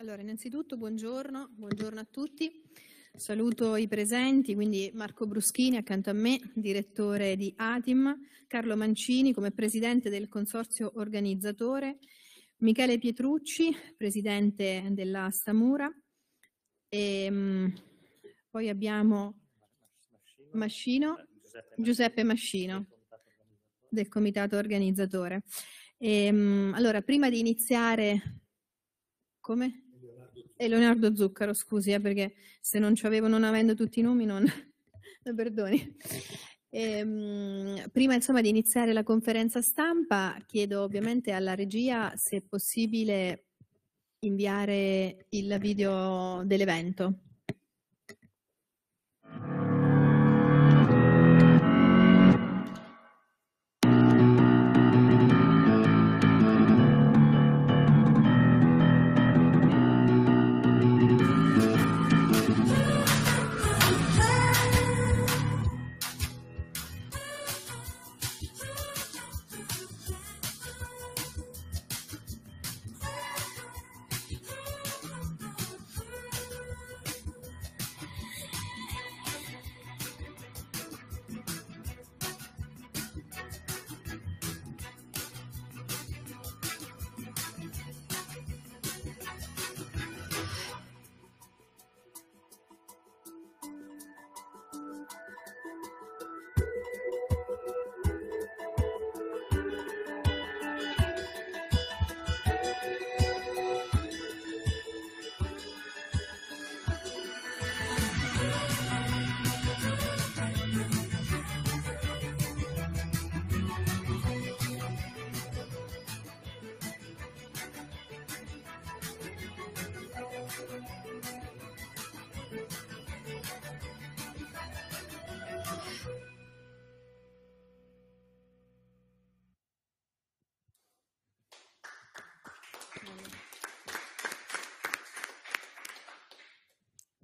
Allora, innanzitutto buongiorno, buongiorno a tutti. Saluto i presenti, quindi Marco Bruschini accanto a me, direttore di ATIM, Carlo Mancini come presidente del consorzio organizzatore, Michele Pietrucci, presidente della Stamura, e, ehm, poi abbiamo Mascino, Giuseppe Mascino del comitato organizzatore. E, ehm, allora, prima di iniziare... Come? e Leonardo Zuccaro, scusi, eh, perché se non ci avevo, non avendo tutti i nomi, non, non perdoni. E, ehm, prima insomma, di iniziare la conferenza stampa, chiedo ovviamente alla regia se è possibile inviare il video dell'evento.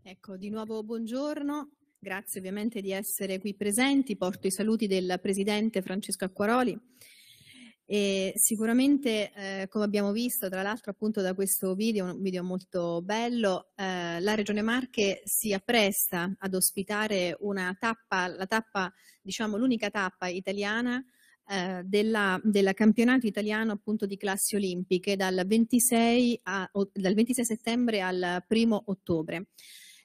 Ecco, di nuovo buongiorno, grazie ovviamente di essere qui presenti, porto i saluti del Presidente Francesco Acquaroli e sicuramente eh, come abbiamo visto tra l'altro appunto da questo video, un video molto bello, eh, la Regione Marche si appresta ad ospitare una tappa, la tappa, diciamo l'unica tappa italiana eh, della, della, campionato italiano appunto di classi olimpiche dal 26, a, o, dal 26 settembre al 1 ottobre.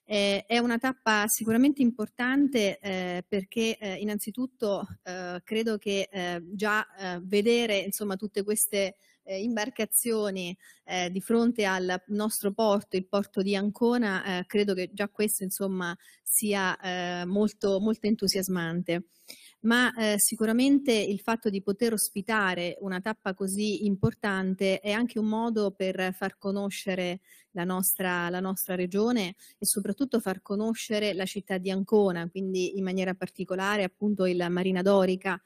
Eh, è una tappa sicuramente importante eh, perché eh, innanzitutto eh, credo che eh, già eh, vedere insomma, tutte queste imbarcazioni di fronte al nostro porto, il porto di Ancona, credo che già questo insomma, sia molto, molto entusiasmante ma eh, sicuramente il fatto di poter ospitare una tappa così importante è anche un modo per far conoscere la nostra, la nostra regione e soprattutto far conoscere la città di Ancona, quindi in maniera particolare appunto il Marina Dorica.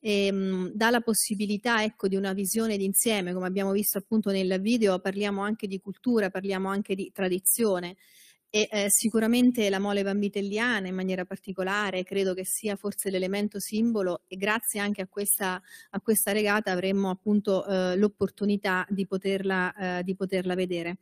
E, ehm, mh, dà la possibilità ecco, di una visione d'insieme, come abbiamo visto appunto nel video, parliamo anche di cultura, parliamo anche di tradizione e eh, sicuramente la mole bambitelliana in maniera particolare credo che sia forse l'elemento simbolo e grazie anche a questa, a questa regata avremmo appunto eh, l'opportunità di, poterla, eh, di poterla vedere.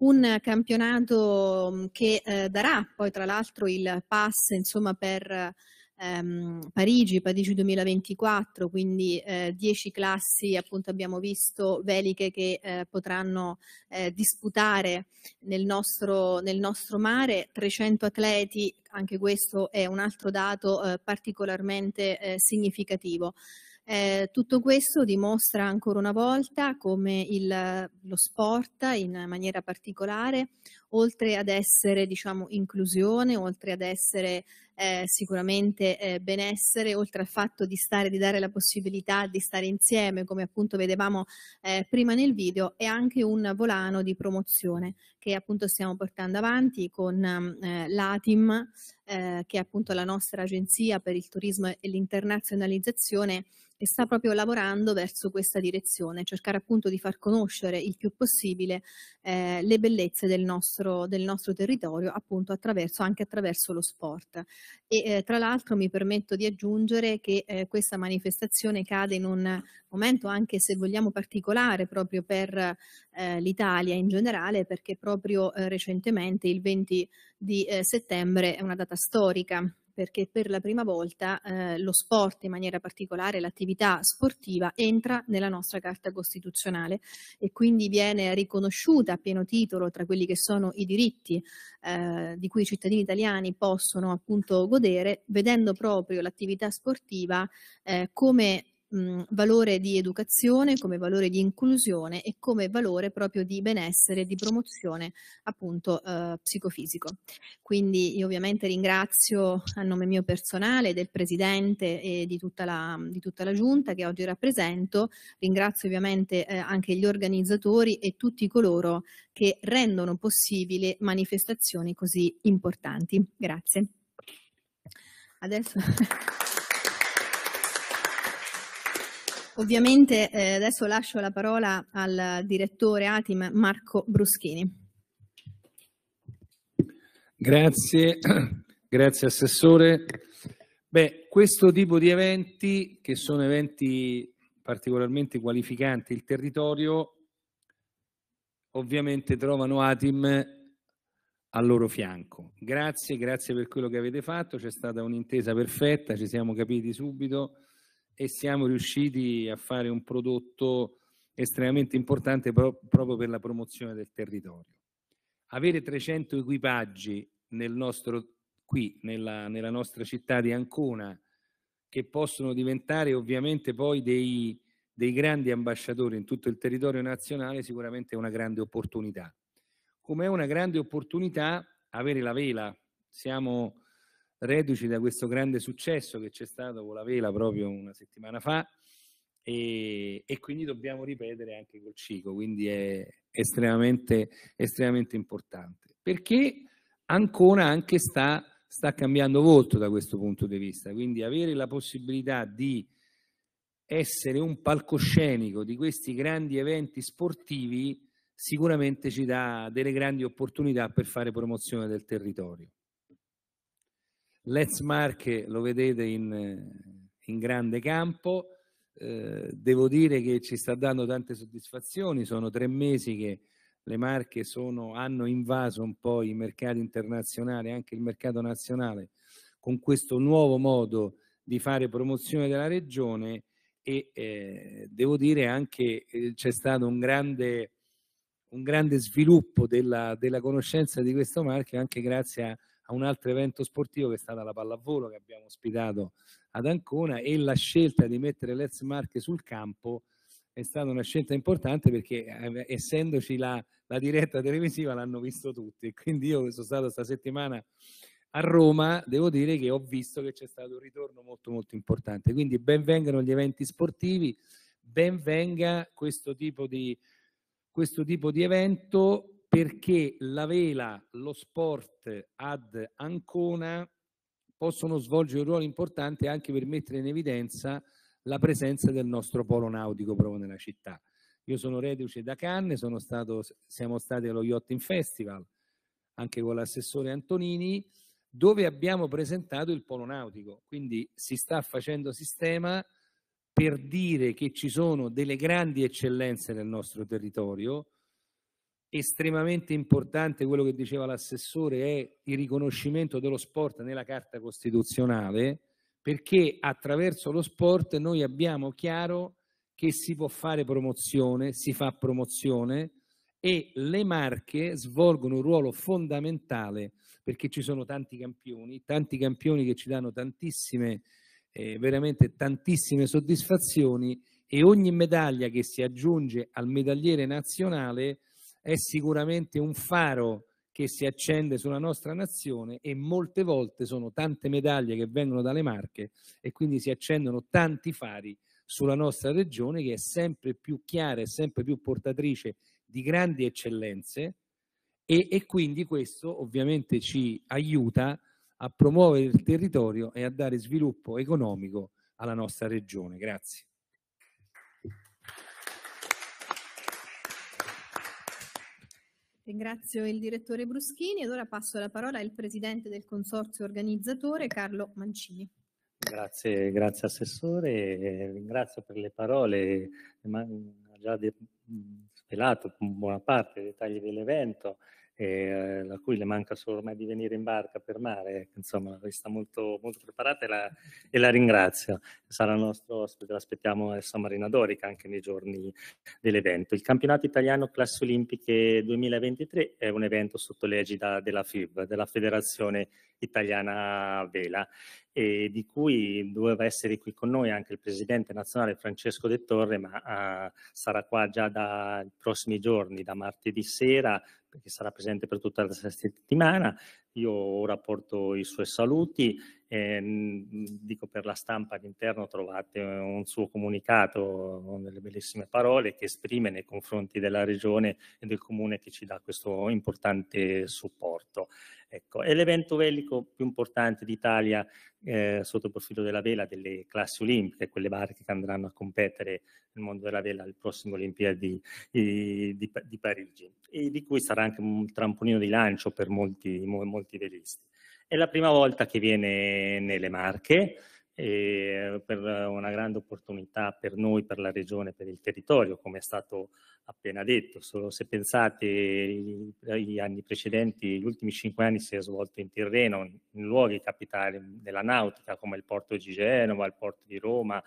Un campionato mm, che eh, darà poi tra l'altro il pass insomma, per ehm, Parigi, Parigi 2024, quindi eh, 10 classi appunto abbiamo visto veliche che eh, potranno eh, disputare nel nostro, nel nostro mare, 300 atleti, anche questo è un altro dato eh, particolarmente eh, significativo. Eh, tutto questo dimostra ancora una volta come il, lo sport in maniera particolare, oltre ad essere diciamo, inclusione, oltre ad essere eh, sicuramente eh, benessere, oltre al fatto di stare, di dare la possibilità di stare insieme, come appunto vedevamo eh, prima nel video, è anche un volano di promozione che appunto stiamo portando avanti con mm, eh, l'ATIM, eh, che è appunto la nostra agenzia per il turismo e l'internazionalizzazione e sta proprio lavorando verso questa direzione, cercare appunto di far conoscere il più possibile eh, le bellezze del nostro, del nostro territorio, appunto attraverso, anche attraverso lo sport. E eh, tra l'altro mi permetto di aggiungere che eh, questa manifestazione cade in un momento anche se vogliamo particolare proprio per eh, l'Italia in generale, perché proprio eh, recentemente, il 20 di eh, settembre, è una data storica perché per la prima volta eh, lo sport, in maniera particolare l'attività sportiva, entra nella nostra Carta Costituzionale e quindi viene riconosciuta a pieno titolo tra quelli che sono i diritti eh, di cui i cittadini italiani possono appunto godere, vedendo proprio l'attività sportiva eh, come mh, mhmm, valore di educazione, come valore di inclusione e come valore proprio di benessere, e di promozione appunto eh, psicofisico. Quindi io ovviamente ringrazio a nome mio personale, del Presidente e di tutta la, di tutta la Giunta che oggi rappresento, ringrazio ovviamente eh, anche gli organizzatori e tutti coloro che rendono possibile manifestazioni così importanti. Grazie. Adesso... Ovviamente eh, adesso lascio la parola al direttore ATIM Marco Bruschini. Grazie, grazie Assessore. Beh, questo tipo di eventi, che sono eventi particolarmente qualificanti il territorio, ovviamente trovano ATIM al loro fianco. Grazie, grazie per quello che avete fatto, c'è stata un'intesa perfetta, ci siamo capiti subito, e siamo riusciti a fare un prodotto estremamente importante pro- proprio per la promozione del territorio. Avere 300 equipaggi nel nostro, qui nella, nella nostra città di Ancona, che possono diventare ovviamente poi dei, dei grandi ambasciatori in tutto il territorio nazionale, sicuramente è una grande opportunità. Come è una grande opportunità avere la vela. Siamo reduci da questo grande successo che c'è stato con la vela proprio una settimana fa e, e quindi dobbiamo ripetere anche col Cico, quindi è estremamente, estremamente importante. Perché Ancora anche sta, sta cambiando volto da questo punto di vista, quindi avere la possibilità di essere un palcoscenico di questi grandi eventi sportivi sicuramente ci dà delle grandi opportunità per fare promozione del territorio. Let's Mark lo vedete in, in grande campo, eh, devo dire che ci sta dando tante soddisfazioni, sono tre mesi che le marche sono, hanno invaso un po' i mercati internazionali, anche il mercato nazionale, con questo nuovo modo di fare promozione della regione e eh, devo dire anche eh, c'è stato un grande, un grande sviluppo della, della conoscenza di questo marchio anche grazie a a un altro evento sportivo che è stata la pallavolo che abbiamo ospitato ad Ancona e la scelta di mettere l'ex Marche sul campo è stata una scelta importante perché eh, essendoci la, la, diretta televisiva l'hanno visto tutti quindi io sono stato questa settimana a Roma devo dire che ho visto che c'è stato un ritorno molto molto importante quindi benvengano gli eventi sportivi benvenga questo tipo di, questo tipo di evento perché la vela, lo sport ad Ancona possono svolgere un ruolo importante anche per mettere in evidenza la presenza del nostro polo nautico proprio nella città. Io sono reduce da Cannes, stato, siamo stati allo Yachting Festival, anche con l'assessore Antonini, dove abbiamo presentato il polo nautico. Quindi si sta facendo sistema per dire che ci sono delle grandi eccellenze nel nostro territorio, estremamente importante quello che diceva l'assessore è il riconoscimento dello sport nella Carta Costituzionale, perché attraverso lo sport noi abbiamo chiaro che si può fare promozione, si fa promozione e le marche svolgono un ruolo fondamentale perché ci sono tanti campioni, tanti campioni che ci danno tantissime, eh, veramente tantissime soddisfazioni e ogni medaglia che si aggiunge al medagliere nazionale è sicuramente un faro che si accende sulla nostra nazione e molte volte sono tante medaglie che vengono dalle Marche e quindi si accendono tanti fari sulla nostra regione che è sempre più chiara e sempre più portatrice di grandi eccellenze e, e quindi questo ovviamente ci aiuta a promuovere il territorio e a dare sviluppo economico alla nostra regione. Grazie. Ringrazio il direttore Bruschini ed ora passo la parola al presidente del consorzio organizzatore Carlo Mancini. Grazie, grazie Assessore, eh, ringrazio per le parole, mm, ha già mm, svelato buona parte dei dettagli dell'evento eh, a cui le manca solo ormai di venire in barca per mare, ecco, insomma sta molto, molto preparata e la, e la, ringrazio. Sarà il nostro ospite, l'aspettiamo adesso a Marina Dorica anche nei giorni dell'evento. Il campionato italiano Classe Olimpiche 2023 è un evento sotto l'egida della FIB, della Federazione Italiana Vela, e di cui doveva essere qui con noi anche il presidente nazionale Francesco De Torre, ma uh, sarà qua già dai prossimi giorni, da martedì sera perché sarà presente per tutta la settimana. Io ora porto i suoi saluti eh, dico per la stampa all'interno trovate un suo comunicato, con delle bellissime parole che esprime nei confronti della regione e del comune che ci dà questo importante supporto. Ecco, è l'evento velico più importante d'Italia eh, sotto il profilo della vela delle classi olimpiche, quelle barche che andranno a competere nel mondo della vela alle prossime Olimpiadi di, eh, di, di, Parigi e di cui sarà anche un trampolino di lancio per molti, molti velisti. È la prima volta che viene nelle Marche, eh, per una grande opportunità per noi, per la regione, per il territorio, come è stato appena detto. Solo se pensate agli anni precedenti, gli ultimi cinque anni si è svolto in Tirreno, in luoghi capitali della nautica come il porto di Genova, il porto di Roma,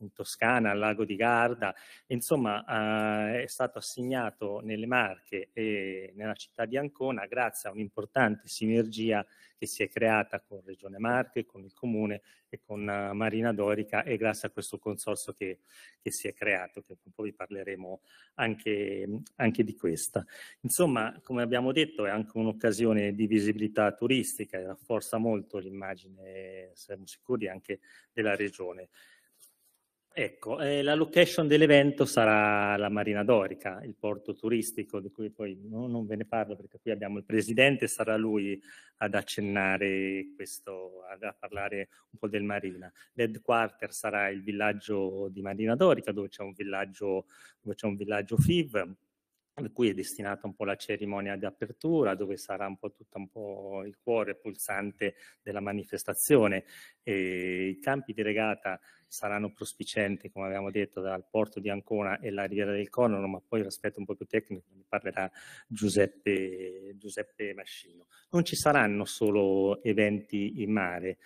in Toscana, al lago di Garda, insomma eh, è stato assegnato nelle Marche e nella città di Ancona grazie a un'importante sinergia che si è creata con Regione Marche, con il Comune e con eh, Marina Dorica e grazie a questo consorzio che, che si è creato, che poi vi parleremo anche, anche di questa. Insomma, come abbiamo detto, è anche un'occasione di visibilità turistica e rafforza molto l'immagine, siamo sicuri, anche della Regione. Ecco, eh, la location dell'evento sarà la Marina Dorica, il porto turistico di cui poi no, non ve ne parlo perché qui abbiamo il presidente, sarà lui ad accennare questo, a parlare un po' del Marina. L'headquarter sarà il villaggio di Marina Dorica dove c'è un villaggio, dove c'è un villaggio FIV, a cui è destinata un po' la cerimonia di apertura, dove sarà un po' tutto un po il cuore pulsante della manifestazione. E I campi di regata saranno prospicenti, come abbiamo detto, dal porto di Ancona e la Riviera del Conono, ma poi l'aspetto un po' più tecnico ne parlerà Giuseppe, Giuseppe Mascino. Non ci saranno solo eventi in mare,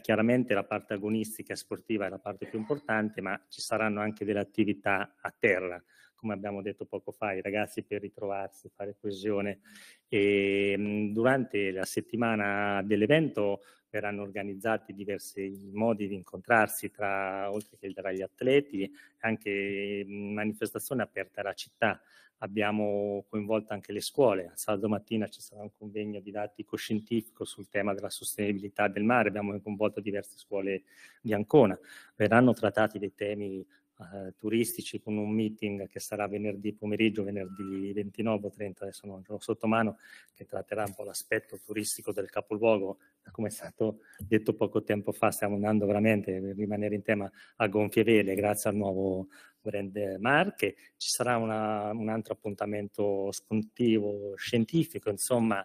chiaramente la parte agonistica e sportiva è la parte più importante, ma ci saranno anche delle attività a terra, come abbiamo detto poco fa, i ragazzi per ritrovarsi, fare coesione. E, ehm, durante la settimana dell'evento verranno organizzati diversi modi di incontrarsi tra, oltre che tra gli atleti, anche ehm, manifestazione aperta alla città. Abbiamo coinvolto anche le scuole. Sabato mattina ci sarà un convegno didattico scientifico sul tema della sostenibilità del mare. Abbiamo coinvolto diverse scuole di Ancona. Verranno trattati dei temi eh, turistici con un meeting che sarà venerdì pomeriggio, venerdì 29 o 30, adesso non ho sotto mano, che tratterà un po' l'aspetto turistico del capoluogo. Come è stato detto poco tempo fa, stiamo andando veramente, per rimanere in tema, a gonfie vele grazie al nuovo Brand Marche. Ci sarà una, un altro appuntamento spuntivo scientifico, insomma,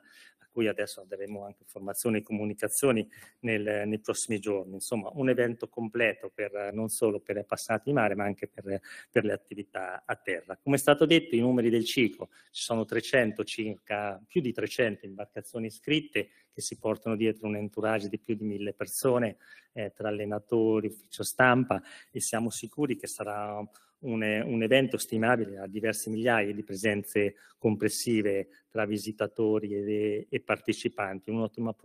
cui adesso daremo anche informazioni e comunicazioni nel, nei prossimi giorni. Insomma, un evento completo per, non solo per le passate in mare, ma anche per, per, le attività a terra. Come è stato detto, i numeri del ciclo, ci sono 300 circa, più di 300 imbarcazioni iscritte che si portano dietro un entourage di più di mille persone, eh, tra allenatori, ufficio stampa e siamo sicuri che sarà Un, un, eh, un, evento stimabile a diverse migliaia di presenze complessive tra visitatori e, e partecipanti, un'ottima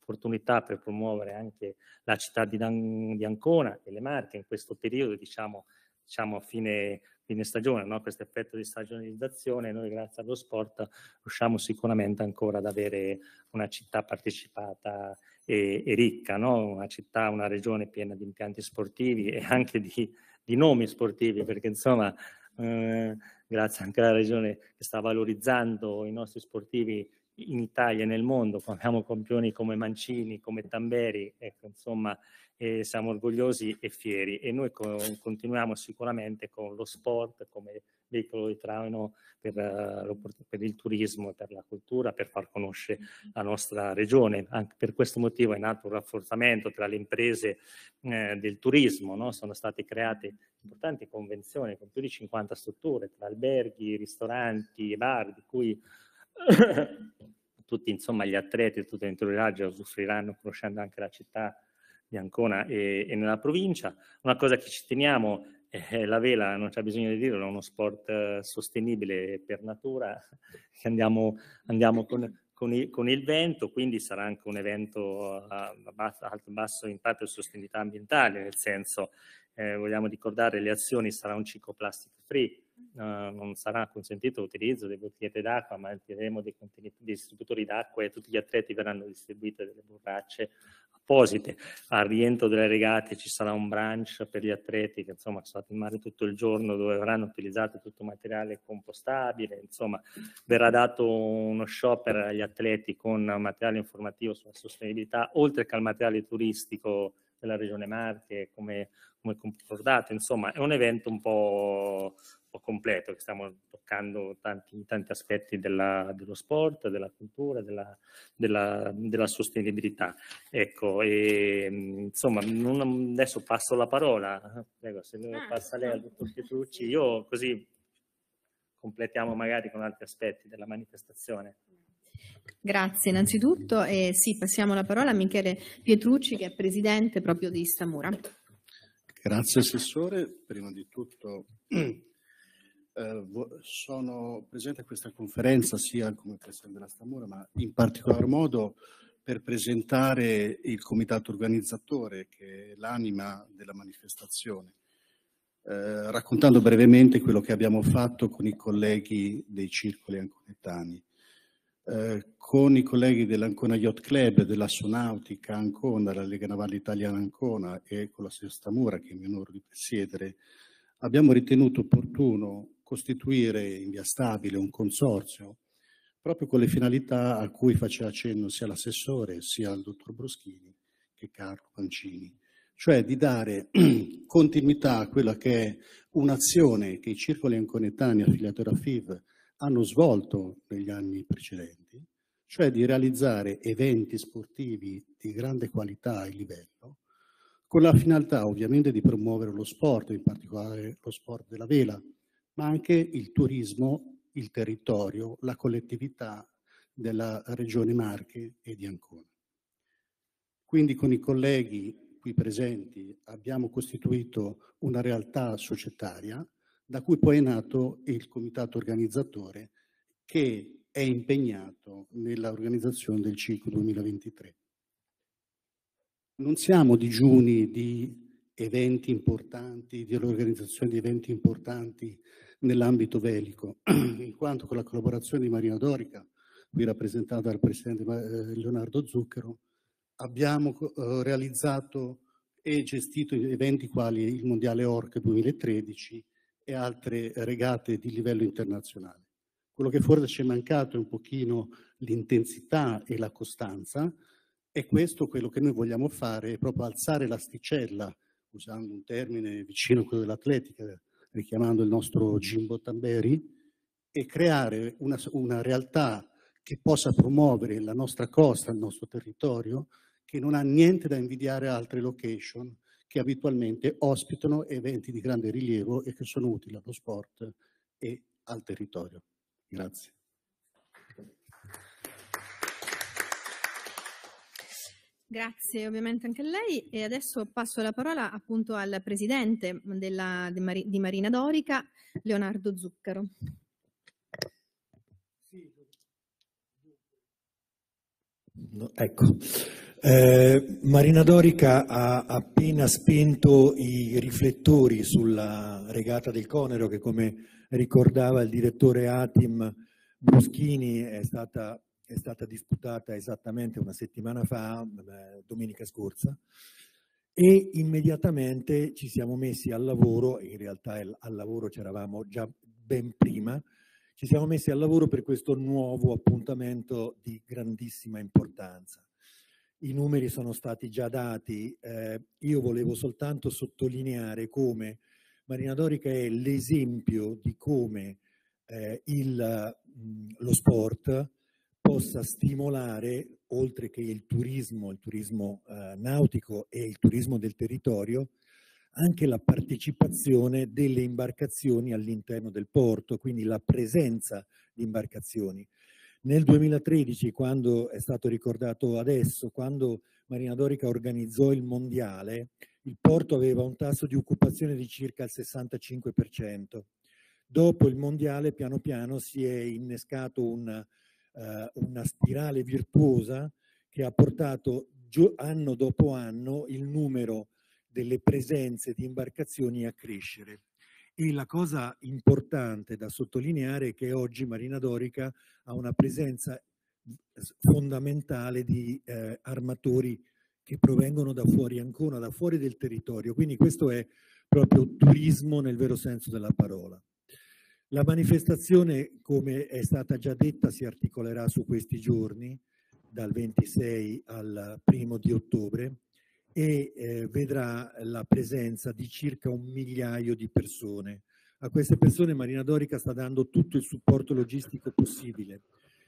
opportunità per promuovere anche la città di, Dan- di, Ancona e le Marche in questo periodo, diciamo, diciamo a fine, fine stagione, no? questo effetto di stagionalizzazione, noi grazie allo sport riusciamo sicuramente ancora ad avere una città partecipata e, e ricca, no? una città, una regione piena di impianti sportivi e anche di di nomi sportivi, perché insomma, eh, grazie anche alla regione che sta valorizzando i nostri sportivi in Italia e nel mondo, abbiamo campioni come Mancini, come Tamberi, ecco, insomma, eh, siamo orgogliosi e fieri e noi co- continuiamo sicuramente con lo sport come veicolo di traino per, eh, per, il turismo, per la cultura, per far conoscere la nostra regione. Anche per questo motivo è nato un rafforzamento tra le imprese eh, del turismo, no? sono state create importanti convenzioni con più di 50 strutture, tra alberghi, ristoranti, bar, di cui tutti insomma, gli atleti e tutto l'entourage usufruiranno conoscendo anche la città di Ancona e, e, nella provincia. Una cosa che ci teniamo eh, la vela, non c'è bisogno di dirlo, è uno sport eh, sostenibile per natura, andiamo, andiamo con, con, il, con, il, vento, quindi sarà anche un evento a, basso, a basso impatto di sostenibilità ambientale, nel senso, eh, vogliamo ricordare, le azioni sarà un ciclo plastic free, Uh, non sarà consentito l'utilizzo delle bottigliette d'acqua, ma avremo dei, dei distributori d'acqua e tutti gli atleti verranno distribuite delle borracce apposite. Al rientro delle regate ci sarà un branch per gli atleti che insomma sono stati in mare tutto il giorno dove avranno utilizzato tutto materiale compostabile, insomma verrà dato uno shopper agli atleti con materiale informativo sulla sostenibilità, oltre che al materiale turistico della Regione Marche, come, come concordato, insomma è un evento un po' po' completo, che stiamo toccando tanti, tanti aspetti della, dello sport, della cultura, della, della, della sostenibilità. Ecco, e, insomma, non, adesso passo la parola, Prego, se non ah, passa lei al dottor Pietrucci, io così completiamo magari con altri aspetti della manifestazione. Grazie innanzitutto e sì, passiamo la parola a Michele Pietrucci che è presidente proprio di Stamura. Grazie Assessore, prima di tutto eh, sono presente a questa conferenza sia come Presidente della Stamura, ma in particolar modo per presentare il comitato organizzatore che è l'anima della manifestazione, eh, raccontando brevemente quello che abbiamo fatto con i colleghi dei circoli anconetani. Eh, con i colleghi dell'Ancona Yacht Club, dell'Assonautica Ancona, della Lega Navale Italiana Ancona e con la signora Stamura, che è mio onore di presiedere, abbiamo ritenuto opportuno costituire in via stabile un consorzio proprio con le finalità a cui faceva accenno sia l'assessore sia il dottor Bruschini che Carlo Pancini, cioè di dare continuità a quella che è un'azione che i circoli anconetani affiliati alla FIV hanno svolto negli anni precedenti, cioè di realizzare eventi sportivi di grande qualità e livello, con la finalità ovviamente di promuovere lo sport, in particolare lo sport della vela, ma anche il turismo, il territorio, la collettività della Regione Marche e di Ancona. Quindi con i colleghi qui presenti abbiamo costituito una realtà societaria da cui poi è nato il comitato organizzatore che è impegnato nell'organizzazione del ciclo 2023. Non siamo digiuni di eventi importanti, dell'organizzazione di eventi importanti nell'ambito velico, in quanto con la collaborazione di Marina Dorica, qui rappresentata dal Presidente eh, Leonardo Zucchero, abbiamo eh, realizzato e gestito eventi quali il Mondiale Orc 2013 e altre regate di livello internazionale. Quello che forse ci è mancato è un pochino l'intensità e la costanza e questo quello che noi vogliamo fare è proprio alzare l'asticella, usando un termine vicino a quello dell'atletica, richiamando il nostro Jimbo Tamberi, e creare una, una realtà che possa promuovere la nostra costa, il nostro territorio, che non ha niente da invidiare a altre location che abitualmente ospitano eventi di grande rilievo e che sono utili allo sport e al territorio. Grazie. Grazie ovviamente anche a lei e adesso passo la parola appunto al presidente della, di, Mari, di, Marina Dorica, Leonardo Zuccaro. No, ecco, eh, Marina Dorica ha appena spento i riflettori sulla regata del Conero che come ricordava il direttore Atim Boschini è stata è stata disputata esattamente una settimana fa, eh, domenica scorsa, e immediatamente ci siamo messi al lavoro, in realtà al lavoro c'eravamo già ben prima, ci siamo messi al lavoro per questo nuovo appuntamento di grandissima importanza. I numeri sono stati già dati, eh, io volevo soltanto sottolineare come Marina Dorica è l'esempio di come eh, il, mh, mm, lo sport possa stimolare, oltre che il turismo, il turismo eh, nautico e il turismo del territorio, anche la partecipazione delle imbarcazioni all'interno del porto, quindi la presenza di imbarcazioni. Nel 2013, quando è stato ricordato adesso, quando Marina Dorica organizzò il mondiale, il porto aveva un tasso di occupazione di circa il 65%. Dopo il mondiale, piano piano si è innescato un eh, una spirale virtuosa che ha portato anno dopo anno il numero delle presenze di imbarcazioni a crescere. E la cosa importante da sottolineare è che oggi Marina Dorica ha una presenza fondamentale di eh, armatori che provengono da fuori ancora, da fuori del territorio. Quindi questo è proprio turismo nel vero senso della parola. La manifestazione, come è stata già detta, si articolerà su questi giorni, dal 26 al primo di ottobre, e eh, vedrà la presenza di circa un migliaio di persone. A queste persone Marina Dorica sta dando tutto il supporto logistico possibile,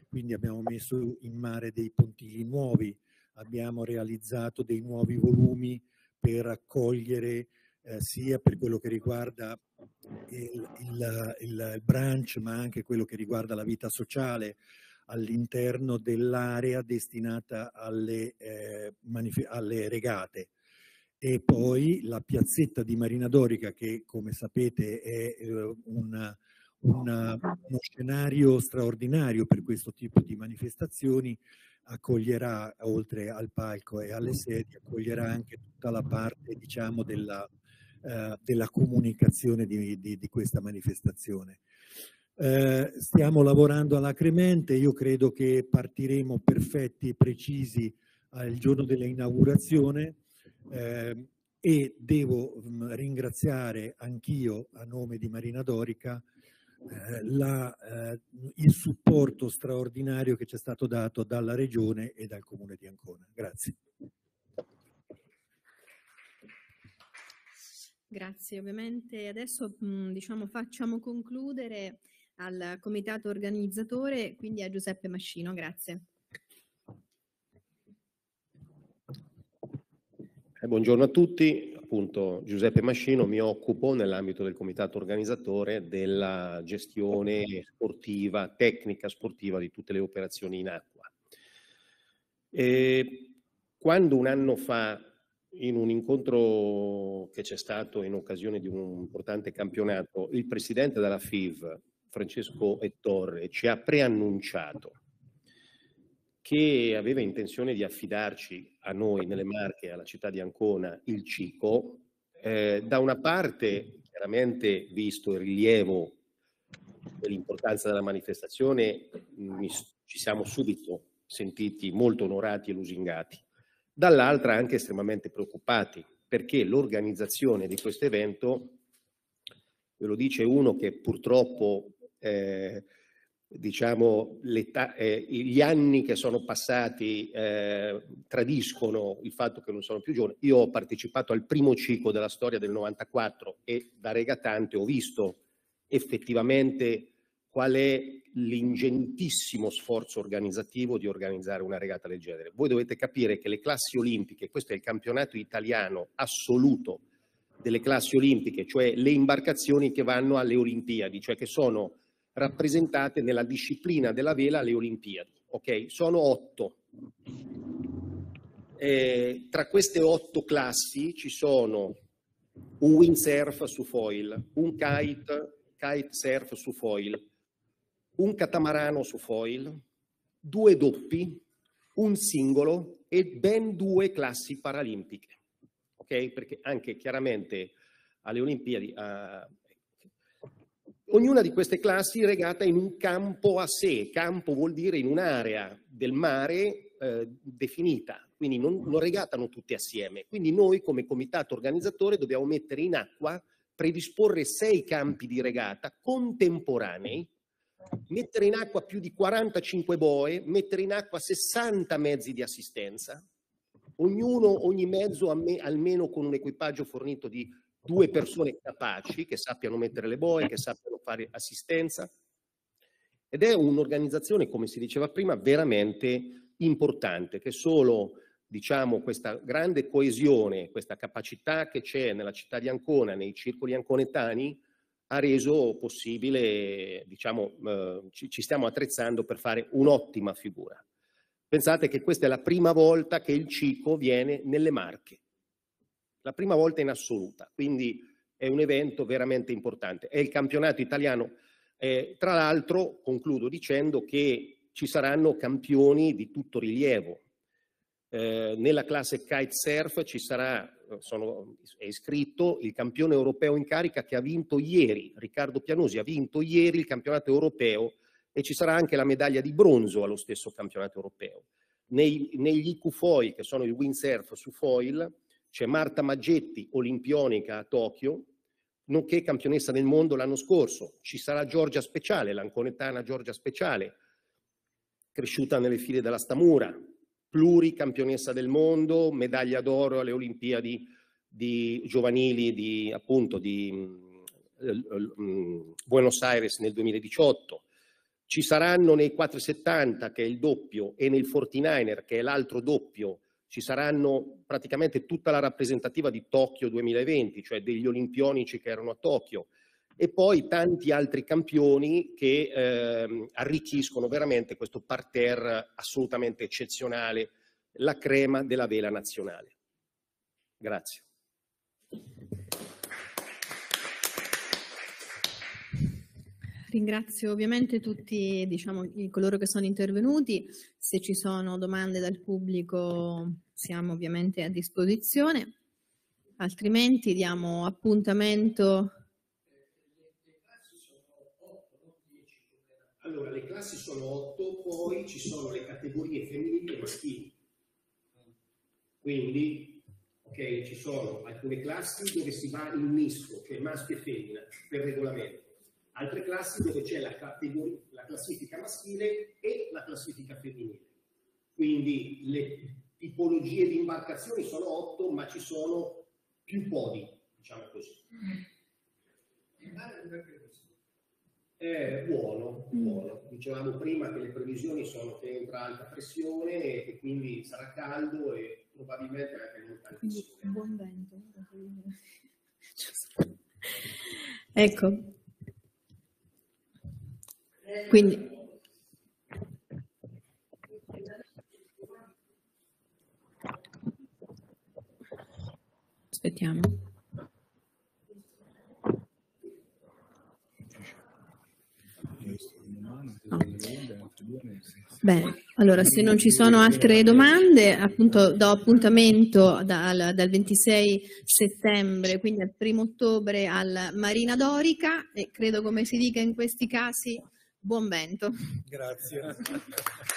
quindi abbiamo messo in mare dei pontili nuovi, abbiamo realizzato dei nuovi volumi per accogliere eh, sia per quello che riguarda il, il, il, branch, ma anche quello che riguarda la vita sociale all'interno dell'area destinata alle, eh, alle regate e poi la piazzetta di Marina Dorica che come sapete è eh, una, una, uno scenario straordinario per questo tipo di manifestazioni accoglierà oltre al palco e alle sedi accoglierà anche tutta la parte diciamo della, eh, della comunicazione di, di, di questa manifestazione. Eh, stiamo lavorando alacremente, io credo che partiremo perfetti e precisi al eh, giorno dell'inaugurazione eh, e devo mh, mm, ringraziare anch'io a nome di Marina Dorica eh, la, eh, il supporto straordinario che ci è stato dato dalla Regione e dal Comune di Ancona. Grazie. Grazie, ovviamente adesso mm, diciamo, facciamo concludere al comitato organizzatore, quindi a Giuseppe Mascino, grazie. Eh, buongiorno a tutti, appunto Giuseppe Mascino, mi occupo nell'ambito del comitato organizzatore della gestione sportiva, tecnica sportiva di tutte le operazioni in acqua. E quando un anno fa in un incontro che c'è stato in occasione di un importante campionato, il presidente della FIV, Francesco Ettore, ci ha preannunciato che aveva intenzione di affidarci a noi nelle Marche, alla città di Ancona, il Cico, eh, da una parte chiaramente visto il rilievo e l'importanza della manifestazione, mi, ci siamo subito sentiti molto onorati e lusingati dall'altra anche estremamente preoccupati perché l'organizzazione di questo evento, ve lo dice uno che purtroppo eh, diciamo, eh, gli anni che sono passati eh, tradiscono il fatto che non sono più giovane. Io ho partecipato al primo ciclo della storia del 94 e da regatante ho visto effettivamente qual è l'ingentissimo sforzo organizzativo di organizzare una regata del genere. Voi dovete capire che le classi olimpiche, questo è il campionato italiano assoluto delle classi olimpiche, cioè le imbarcazioni che vanno alle Olimpiadi, cioè che sono rappresentate nella disciplina della vela alle Olimpiadi. Ok, Sono otto. Eh, tra queste otto classi ci sono un windsurf su foil, un kite, kite surf su foil, un catamarano su foil, due doppi, un singolo e ben due classi paralimpiche. Ok? Perché anche chiaramente alle Olimpiadi, a... Eh, ognuna di queste classi regata in un campo a sé, campo vuol dire in un'area del mare eh, definita, quindi non, non regatano tutte assieme. Quindi noi come comitato organizzatore dobbiamo mettere in acqua predisporre sei campi di regata contemporanei mettere in acqua più di 45 boe, mettere in acqua 60 mezzi di assistenza, ognuno, ogni mezzo almeno con un equipaggio fornito di due persone capaci che sappiano mettere le boe, che sappiano fare assistenza. Ed è un'organizzazione, come si diceva prima, veramente importante, che solo diciamo, questa grande coesione, questa capacità che c'è nella città di Ancona, nei circoli anconetani, ha reso possibile, diciamo, eh, ci, ci stiamo attrezzando per fare un'ottima figura. Pensate che questa è la prima volta che il CICO viene nelle Marche, la prima volta in assoluta, quindi è un evento veramente importante. È il campionato italiano, eh, tra l'altro concludo dicendo che ci saranno campioni di tutto rilievo. Eh, nella classe kitesurf ci sarà eh, sono, è iscritto il campione europeo in carica che ha vinto ieri, Riccardo Pianosi ha vinto ieri il campionato europeo e ci sarà anche la medaglia di bronzo allo stesso campionato europeo. Nei, negli IQ Foil, che sono il windsurf su foil, c'è Marta Maggetti, olimpionica a Tokyo, nonché campionessa del mondo l'anno scorso. Ci sarà Giorgia Speciale, l'anconetana Giorgia Speciale, cresciuta nelle file della Stamura, pluricampionessa del mondo, medaglia d'oro alle Olimpiadi di giovanili di, appunto, di mm, mm, Buenos Aires nel 2018. Ci saranno nei 470 che è il doppio e nel 49er che è l'altro doppio, ci saranno praticamente tutta la rappresentativa di Tokyo 2020, cioè degli olimpionici che erano a Tokyo e poi tanti altri campioni che eh, arricchiscono veramente questo parterre assolutamente eccezionale, la crema della vela nazionale. Grazie. Ringrazio ovviamente tutti diciamo, coloro che sono intervenuti, se ci sono domande dal pubblico siamo ovviamente a disposizione, altrimenti diamo appuntamento classi sono otto, poi ci sono le categorie femminili e maschili. Quindi ok, ci sono alcune classi dove si va in misto, cioè maschio e femmina, per regolamento. Altre classi dove c'è la, la classifica maschile e la classifica femminile. Quindi le tipologie di imbarcazioni sono otto, ma ci sono più podi, diciamo così. Mm. Eh, buono, buono. Mm. Dicevamo prima che le previsioni sono che entra alta pressione e che quindi sarà caldo e probabilmente anche non tantissimo. Buon vento. ecco. Quindi. Aspettiamo. No. Bene, allora se non ci sono altre domande, appunto do appuntamento dal, dal 26 settembre, quindi al primo ottobre al Marina Dorica e credo come si dica in questi casi, buon vento. Grazie.